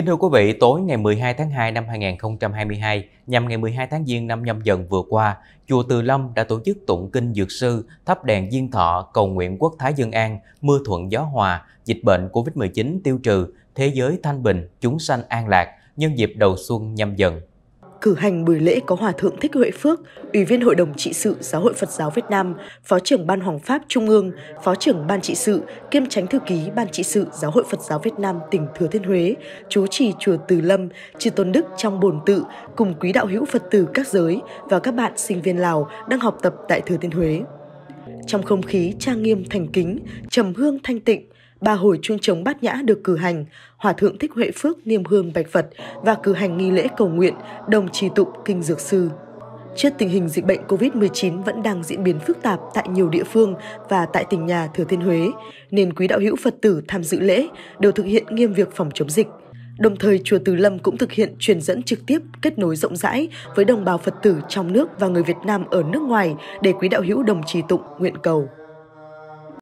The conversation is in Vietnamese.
Kính thưa quý vị, tối ngày 12 tháng 2 năm 2022, nhằm ngày 12 tháng Giêng năm nhâm dần vừa qua, Chùa Từ Lâm đã tổ chức tụng kinh dược sư, thắp đèn diên thọ, cầu nguyện quốc thái dân an, mưa thuận gió hòa, dịch bệnh COVID-19 tiêu trừ, thế giới thanh bình, chúng sanh an lạc, nhân dịp đầu xuân nhâm dần cử hành buổi lễ có Hòa Thượng Thích Huệ Phước, Ủy viên Hội đồng Trị sự Giáo hội Phật giáo Việt Nam, Phó trưởng Ban Hoàng Pháp Trung ương, Phó trưởng Ban Trị sự, kiêm tránh thư ký Ban Trị sự Giáo hội Phật giáo Việt Nam tỉnh Thừa Thiên Huế, chú trì Chùa Từ Lâm, Chư Tôn Đức trong Bồn Tự, cùng quý đạo hữu Phật tử các giới và các bạn sinh viên Lào đang học tập tại Thừa Thiên Huế. Trong không khí trang nghiêm thành kính, trầm hương thanh tịnh, ba hồi chuông trống bát nhã được cử hành, Hòa Thượng Thích Huệ Phước niêm hương bạch Phật và cử hành nghi lễ cầu nguyện, đồng trì tụng kinh dược sư. Trước tình hình dịch bệnh COVID-19 vẫn đang diễn biến phức tạp tại nhiều địa phương và tại tỉnh nhà Thừa Thiên Huế, nên quý đạo hữu Phật tử tham dự lễ đều thực hiện nghiêm việc phòng chống dịch. Đồng thời, Chùa Từ Lâm cũng thực hiện truyền dẫn trực tiếp kết nối rộng rãi với đồng bào Phật tử trong nước và người Việt Nam ở nước ngoài để quý đạo hữu đồng trì tụng nguyện cầu.